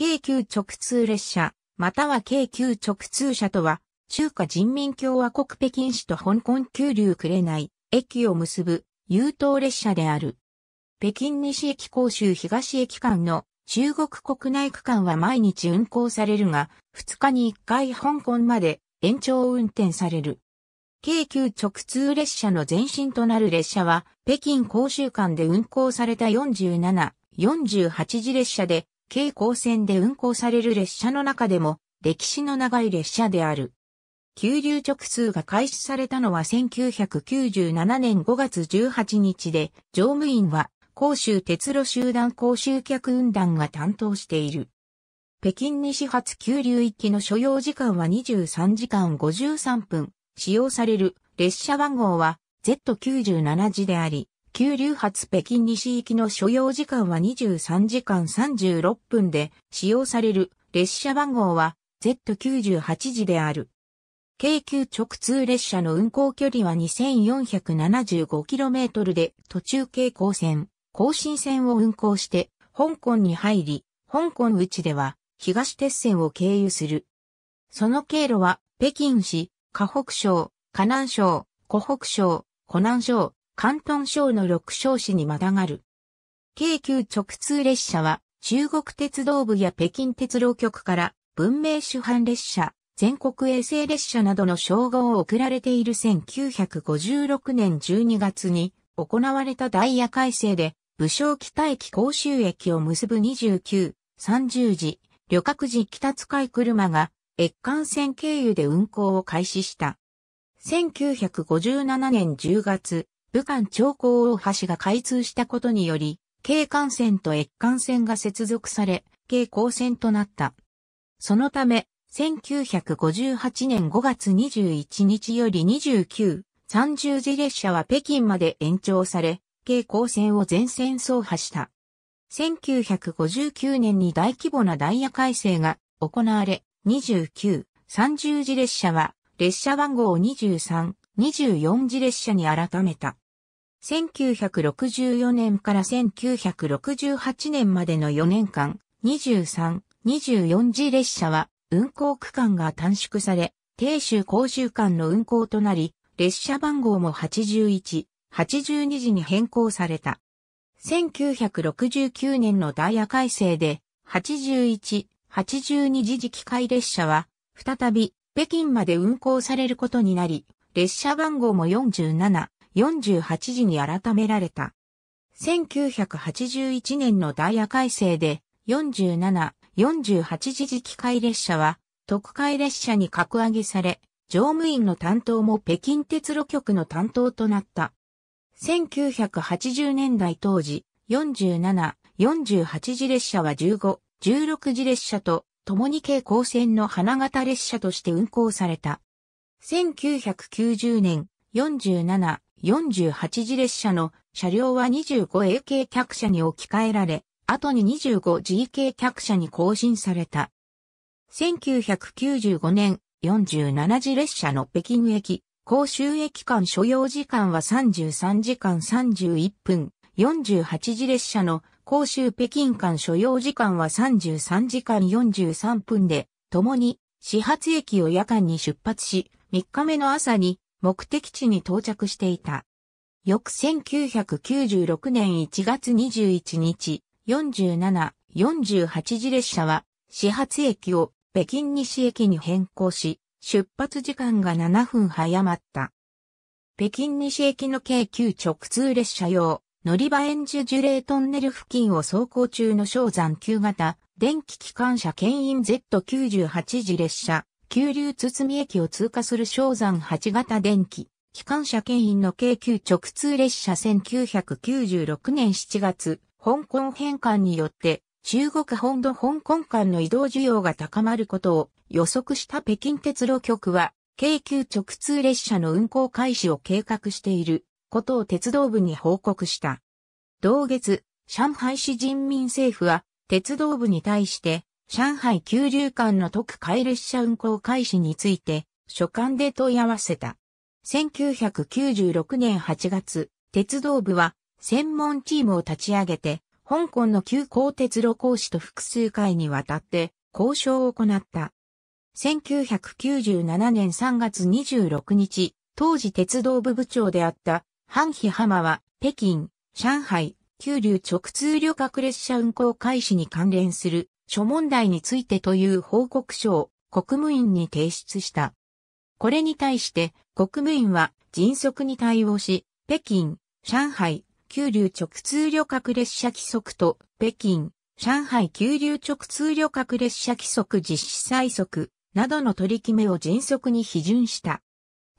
京急直通列車、または京急直通車とは、中華人民共和国北京市と香港急流れない駅を結ぶ、優等列車である。北京西駅甲州東駅間の中国国内区間は毎日運行されるが、2日に1回香港まで延長運転される。京急直通列車の前身となる列車は、北京甲州間で運行された47、48次列車で、京高線で運行される列車の中でも歴史の長い列車である。急流直通が開始されたのは1997年5月18日で、乗務員は甲州鉄路集団甲州客運団が担当している。北京西発急流一期の所要時間は23時間53分、使用される列車番号は Z97 時であり、急流発北京西行きの所要時間は23時間36分で、使用される列車番号は Z98 時である。京急直通列車の運行距離は 2475km で途中経高線、更新線を運行して香港に入り、香港内では東鉄線を経由する。その経路は北京市、河北省、河南省、湖北省、湖南省、関東省の六省市にまたがる。京急直通列車は中国鉄道部や北京鉄道局から文明主犯列車、全国衛星列車などの称号を送られている1956年12月に行われたダイヤ改正で、武将北駅甲州駅を結ぶ29、30時、旅客時北使い車が越幹線経由で運行を開始した。1957年10月、武漢長江大橋が開通したことにより、京幹線と越幹線が接続され、京高線となった。そのため、1958年5月21日より29、30時列車は北京まで延長され、京高線を全線走破した。1959年に大規模なダイヤ改正が行われ、29、30時列車は列車番号23、24次列車に改めた。1964年から1968年までの4年間、23、24次列車は運行区間が短縮され、定州甲州間の運行となり、列車番号も81、82時に変更された。1969年のダイヤ改正で、81、82時時機械列車は、再び北京まで運行されることになり、列車番号も47、48時に改められた。1981年のダイヤ改正で47、48時時機械列車は特快列車に格上げされ、乗務員の担当も北京鉄路局の担当となった。1980年代当時、47、48時列車は15、16時列車と共に軽光線の花形列車として運行された。1990年47、48次列車の車両は 25A 系客車に置き換えられ、後に 25G 系客車に更新された。1995年47次列車の北京駅、公衆駅間所要時間は33時間31分、48次列車の公衆北京間所要時間は33時間43分で、共に始発駅を夜間に出発し、3日目の朝に目的地に到着していた。翌1996年1月21日、47、48時列車は、始発駅を北京西駅に変更し、出発時間が7分早まった。北京西駅の京急直通列車用、乗り場ンジュレートンネル付近を走行中の昇山旧型、電気機関車牽引 Z98 時列車、急流堤駅を通過する昇山八型電気、機関車牽引の京急直通列車1996年7月、香港返還によって、中国本土香港間の移動需要が高まることを予測した北京鉄路局は、京急直通列車の運行開始を計画していることを鉄道部に報告した。同月、上海市人民政府は鉄道部に対して上海急流間の特快列車運行開始について、所管で問い合わせた。1996年8月、鉄道部は専門チームを立ち上げて、香港の急行鉄路講師と複数回にわたって交渉を行った。1997年3月26日、当時鉄道部部長であった半ハ浜は北京、上海、九龍直通旅客列車運行開始に関連する諸問題についてという報告書を国務院に提出した。これに対して国務院は迅速に対応し、北京、上海、急流直通旅客列車規則と北京、上海急流直通旅客列車規則実施最速などの取り決めを迅速に批准した。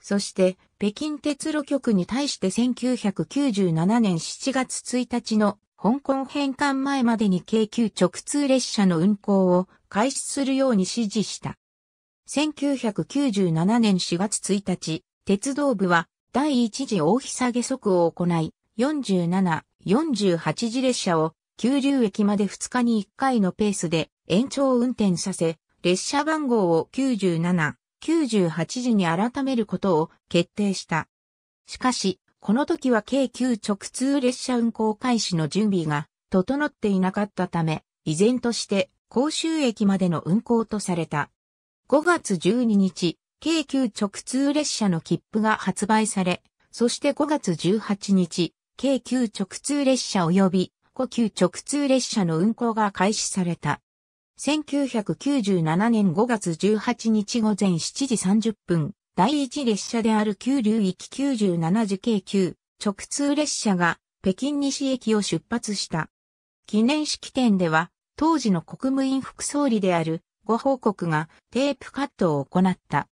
そして、北京鉄路局に対して1997年7月1日の香港返還前までに京急直通列車の運行を開始するように指示した。1997年4月1日、鉄道部は第一次大下げ速を行い、47、48次列車を九流駅まで2日に1回のペースで延長運転させ、列車番号を97、98時に改めることを決定した。しかし、この時は京急直通列車運行開始の準備が整っていなかったため、依然として甲州駅までの運行とされた。5月12日、京急直通列車の切符が発売され、そして5月18日、京急直通列車及び高級直通列車の運行が開始された。1997年5月18日午前7時30分、第一列車である九流域97時京急直通列車が北京西駅を出発した。記念式典では当時の国務院副総理であるご報告がテープカットを行った。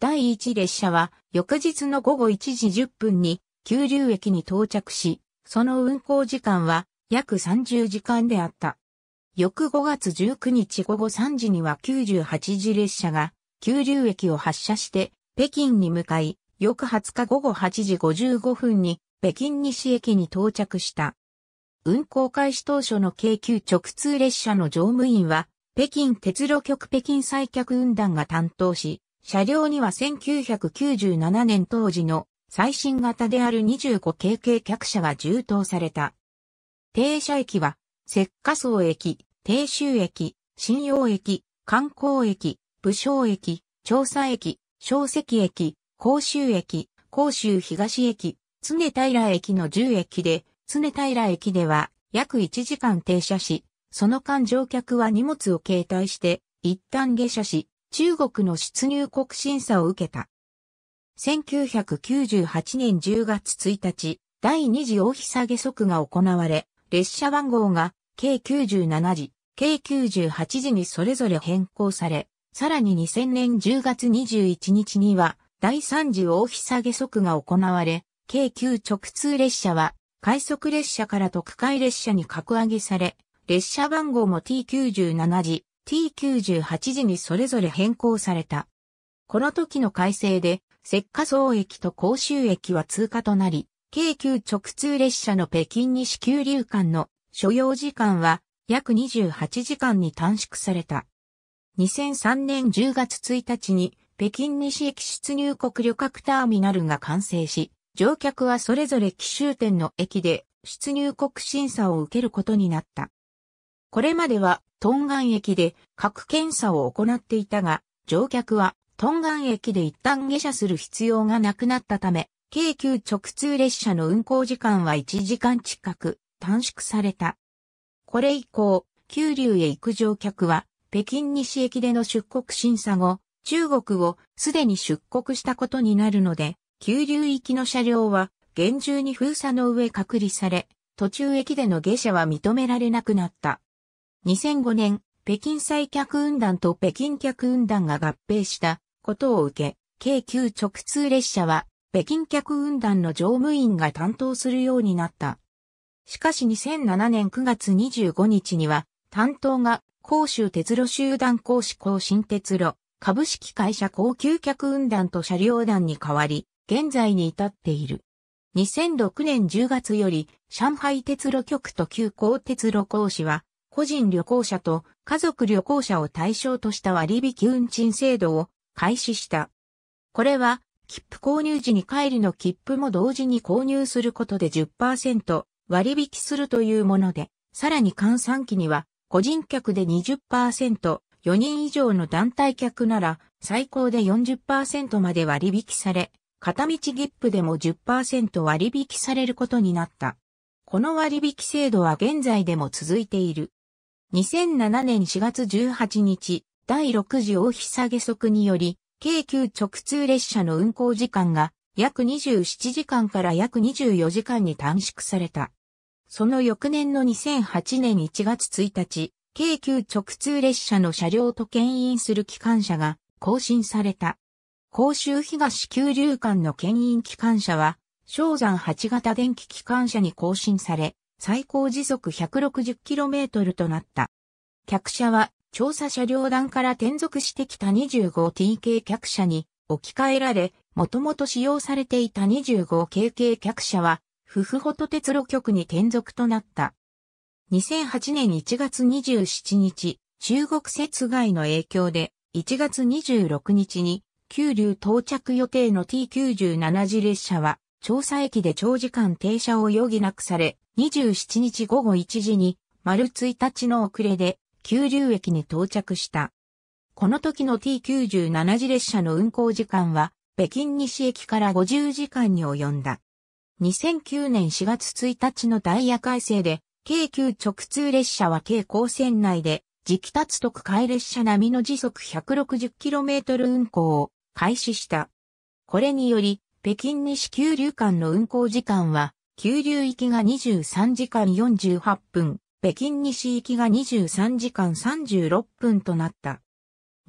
第一列車は翌日の午後1時10分に九流駅に到着し、その運行時間は約30時間であった。翌5月19日午後3時には98時列車が九流駅を発車して北京に向かい、翌20日午後8時55分に北京西駅に到着した。運行開始当初の京急直通列車の乗務員は、北京鉄路局北京再客運団が担当し、車両には1997年当時の最新型である25 k k 客車が充当された。停車駅は、石化層駅、定州駅、新洋駅、観光駅、武将駅、調査駅、小石駅、甲州駅、甲州東駅、常平駅の10駅で、常平駅では約1時間停車し、その間乗客は荷物を携帯して、一旦下車し、中国の出入国審査を受けた。1998年10月1日、第2次大日下げ速が行われ、列車番号が計97時、計98時にそれぞれ変更され、さらに2000年10月21日には、第3次大日下げ速が行われ、京急直通列車は、快速列車から特快列車に格上げされ、列車番号も T97 時、T98 時にそれぞれ変更された。この時の改正で、石化層駅と甲州駅は通過となり、京急直通列車の北京西急流間の所要時間は約28時間に短縮された。2003年10月1日に北京西駅出入国旅客ターミナルが完成し、乗客はそれぞれ奇襲店の駅で出入国審査を受けることになった。これまではトンガン駅で各検査を行っていたが、乗客はトンガン駅で一旦下車する必要がなくなったため、京急直通列車の運行時間は1時間近く短縮された。これ以降、九龍へ行く乗客は北京西駅での出国審査後、中国をすでに出国したことになるので、急流域の車両は厳重に封鎖の上隔離され、途中駅での下車は認められなくなった。2005年、北京再客運団と北京客運団が合併したことを受け、京急直通列車は北京客運団の乗務員が担当するようになった。しかし2007年9月25日には担当が甲州鉄路集団公子甲新鉄路、株式会社高級客運団と車両団に代わり、現在に至っている。2006年10月より、上海鉄路局と旧高鉄路公師は、個人旅行者と家族旅行者を対象とした割引運賃制度を開始した。これは、切符購入時に帰りの切符も同時に購入することで10%割引するというもので、さらに換算期には個人客で20%、4人以上の団体客なら最高で40%まで割引され、片道切符でも10%割引されることになった。この割引制度は現在でも続いている。2007年4月18日、第6次大日下げ則により、京急直通列車の運行時間が約27時間から約24時間に短縮された。その翌年の2008年1月1日、京急直通列車の車両と牽引する機関車が更新された。甲州東急流間の牽引機関車は、昇山8型電気機関車に更新され、最高時速 160km となった。客車は、調査車両団から転属してきた 25TK 客車に置き換えられ、もともと使用されていた 25KK 客車はふふほと鉄路局に転属となった。2008年1月27日、中国雪害の影響で、1月26日に、九流到着予定の T97 次列車は、調査駅で長時間停車を余儀なくされ、27日午後1時に、丸1日の遅れで、九流駅に到着した。この時の T97 次列車の運行時間は、北京西駅から50時間に及んだ。2009年4月1日のダイヤ改正で、京急直通列車は京高線内で、磁気つ特快列車並みの時速 160km 運行を開始した。これにより、北京西急流間の運行時間は、急流行きが23時間48分、北京西行きが23時間36分となった。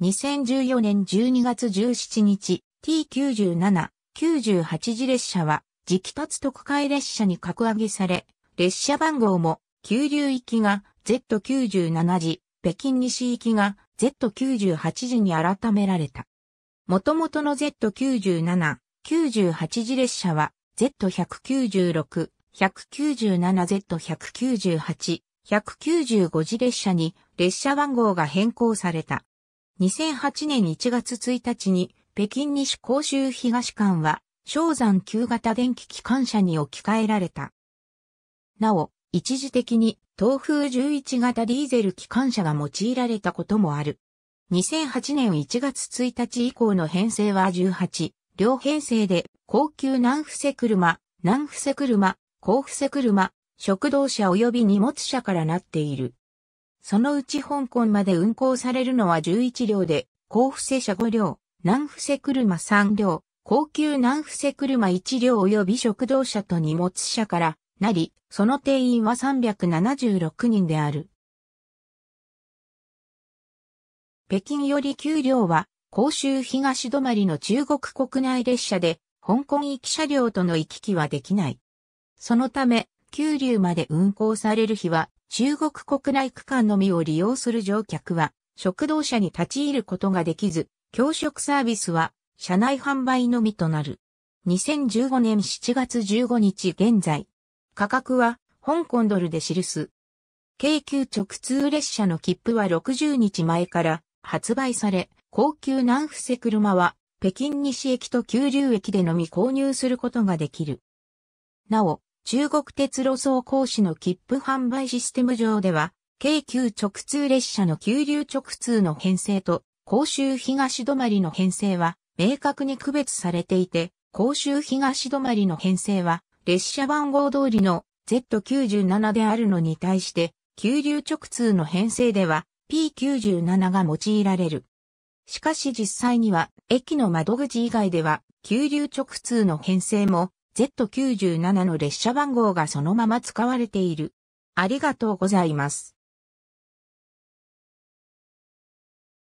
2014年12月17日、T97、98次列車は、磁気達特快列車に格上げされ、列車番号も、九流行きが Z97 時、北京西行きが Z98 時に改められた。元々の Z97、98時列車は Z196、197Z198、195時列車に列車番号が変更された。2008年1月1日に北京西甲州東間は昇山旧型電気機関車に置き換えられた。なお、一時的に東風11型ディーゼル機関車が用いられたこともある。2008年1月1日以降の編成は18、両編成で高級南布せ車、南布せ車、高布せ車、食堂車及び荷物車からなっている。そのうち香港まで運行されるのは11両で、高布せ車5両、南布せ車3両、高級南伏車一両及び食堂車と荷物車からなり、その定員は376人である。北京より給両は、甲州東止まりの中国国内列車で、香港行き車両との行き来はできない。そのため、九流まで運行される日は、中国国内区間のみを利用する乗客は、食堂車に立ち入ることができず、教職サービスは車内販売のみとなる。2015年7月15日現在。価格は、香港ドルで記す。京急直通列車の切符は60日前から発売され、高級南布せ車は、北京西駅と九龍駅でのみ購入することができる。なお、中国鉄路走行士の切符販売システム上では、京急直通列車の九流直通の編成と、甲州東止まりの編成は、明確に区別されていて、甲州東止まりの編成は、列車番号通りの Z97 であるのに対して、急流直通の編成では P97 が用いられる。しかし実際には、駅の窓口以外では、急流直通の編成も Z97 の列車番号がそのまま使われている。ありがとうございます。